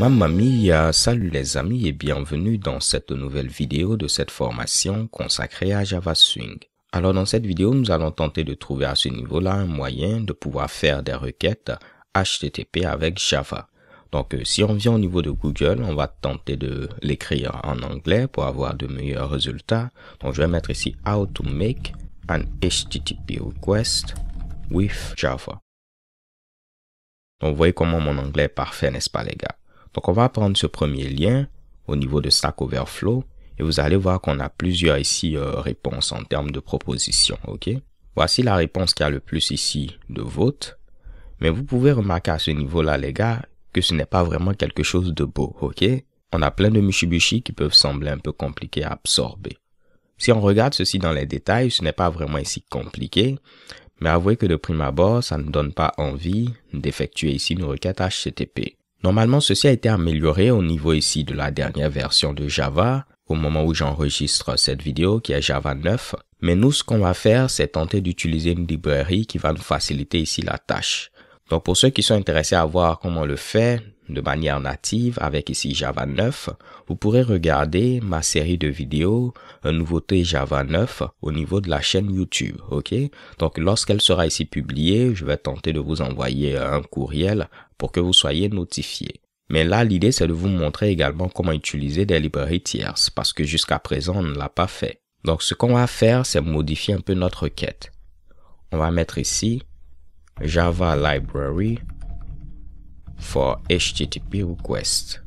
Mamma Mia, salut les amis et bienvenue dans cette nouvelle vidéo de cette formation consacrée à Java Swing. Alors dans cette vidéo, nous allons tenter de trouver à ce niveau-là un moyen de pouvoir faire des requêtes HTTP avec Java. Donc euh, si on vient au niveau de Google, on va tenter de l'écrire en anglais pour avoir de meilleurs résultats. Donc je vais mettre ici How to make an HTTP request with Java. Donc vous voyez comment mon anglais est parfait, n'est-ce pas les gars donc, on va prendre ce premier lien au niveau de Stack Overflow et vous allez voir qu'on a plusieurs ici euh, réponses en termes de propositions. OK Voici la réponse qui a le plus ici de votes, Mais vous pouvez remarquer à ce niveau-là, les gars, que ce n'est pas vraiment quelque chose de beau. OK On a plein de mushibushi qui peuvent sembler un peu compliqués à absorber. Si on regarde ceci dans les détails, ce n'est pas vraiment ici compliqué, mais avouez que de prime abord, ça ne donne pas envie d'effectuer ici une requête HTTP. Normalement, ceci a été amélioré au niveau ici de la dernière version de Java, au moment où j'enregistre cette vidéo qui est Java 9. Mais nous, ce qu'on va faire, c'est tenter d'utiliser une librairie qui va nous faciliter ici la tâche. Donc pour ceux qui sont intéressés à voir comment on le fait, de manière native avec ici Java 9, vous pourrez regarder ma série de vidéos euh, nouveauté Java 9 au niveau de la chaîne YouTube, ok Donc lorsqu'elle sera ici publiée, je vais tenter de vous envoyer un courriel pour que vous soyez notifié. Mais là, l'idée, c'est de vous montrer également comment utiliser des librairies tierces, parce que jusqu'à présent, on ne l'a pas fait. Donc, ce qu'on va faire, c'est modifier un peu notre requête. On va mettre ici Java Library for HTTP request.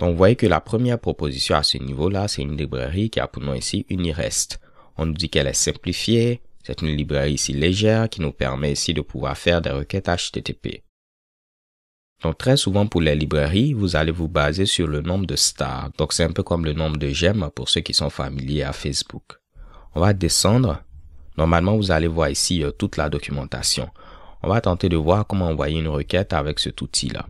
Donc vous voyez que la première proposition à ce niveau-là, c'est une librairie qui a pour nom ici Unirest. On nous dit qu'elle est simplifiée, c'est une librairie ici légère qui nous permet ici de pouvoir faire des requêtes HTTP. Donc très souvent pour les librairies, vous allez vous baser sur le nombre de stars. Donc c'est un peu comme le nombre de j'aime pour ceux qui sont familiers à Facebook. On va descendre. Normalement, vous allez voir ici euh, toute la documentation. On va tenter de voir comment envoyer une requête avec cet outil-là.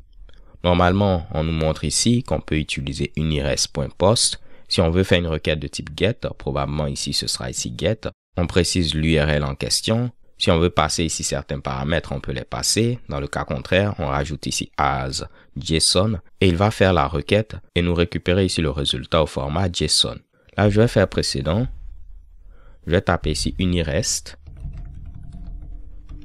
Normalement, on nous montre ici qu'on peut utiliser unires.post. Si on veut faire une requête de type get, probablement ici ce sera ici get. On précise l'URL en question. Si on veut passer ici certains paramètres, on peut les passer. Dans le cas contraire, on rajoute ici as JSON et il va faire la requête et nous récupérer ici le résultat au format JSON. Là, je vais faire précédent. Je vais taper ici unirest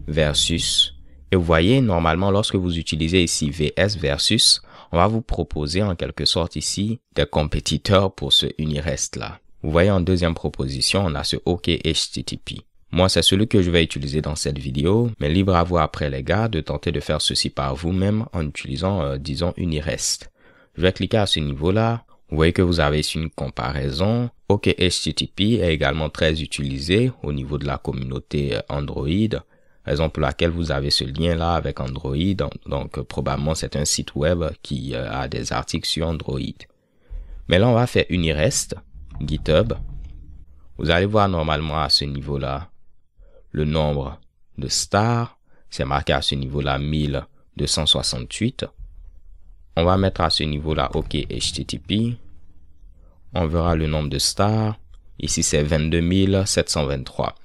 versus. Et vous voyez, normalement, lorsque vous utilisez ici VS versus, on va vous proposer en quelque sorte ici des compétiteurs pour ce unirest-là. Vous voyez, en deuxième proposition, on a ce OK HTTP. Moi, c'est celui que je vais utiliser dans cette vidéo, mais libre à vous après les gars de tenter de faire ceci par vous-même en utilisant, euh, disons, unirest. Je vais cliquer à ce niveau-là. Vous voyez que vous avez ici une comparaison. OK HTTP est également très utilisé au niveau de la communauté euh, Android pour laquelle vous avez ce lien-là avec Android. Donc, probablement, c'est un site web qui euh, a des articles sur Android. Mais là, on va faire Unirest, GitHub. Vous allez voir normalement à ce niveau-là le nombre de stars. C'est marqué à ce niveau-là 1268. On va mettre à ce niveau-là OK HTTP. On verra le nombre de stars. Ici, c'est 22 723.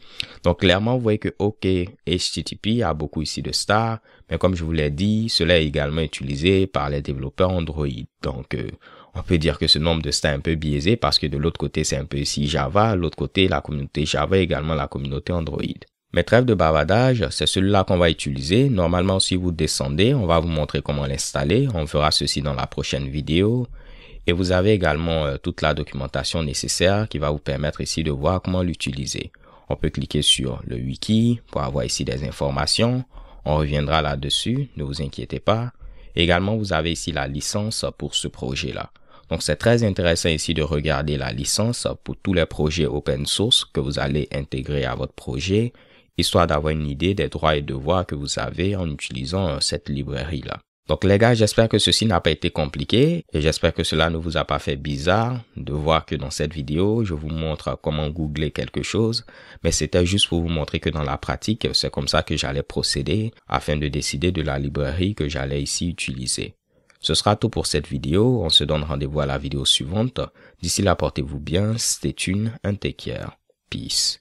Donc, clairement, vous voyez que OK HTTP a beaucoup ici de stars, mais comme je vous l'ai dit, cela est également utilisé par les développeurs Android. Donc, euh, on peut dire que ce nombre de stars est un peu biaisé parce que de l'autre côté, c'est un peu ici Java, l'autre côté, la communauté Java, également la communauté Android. Mais trêve de bavardage, c'est celui-là qu'on va utiliser. Normalement, si vous descendez, on va vous montrer comment l'installer. On fera ceci dans la prochaine vidéo. Et vous avez également euh, toute la documentation nécessaire qui va vous permettre ici de voir comment l'utiliser. On peut cliquer sur le wiki pour avoir ici des informations. On reviendra là-dessus, ne vous inquiétez pas. Également, vous avez ici la licence pour ce projet-là. Donc, c'est très intéressant ici de regarder la licence pour tous les projets open source que vous allez intégrer à votre projet, histoire d'avoir une idée des droits et devoirs que vous avez en utilisant euh, cette librairie-là. Donc les gars, j'espère que ceci n'a pas été compliqué et j'espère que cela ne vous a pas fait bizarre de voir que dans cette vidéo, je vous montre comment googler quelque chose, mais c'était juste pour vous montrer que dans la pratique, c'est comme ça que j'allais procéder afin de décider de la librairie que j'allais ici utiliser. Ce sera tout pour cette vidéo, on se donne rendez-vous à la vidéo suivante. D'ici là, portez-vous bien, c'était une, un Peace.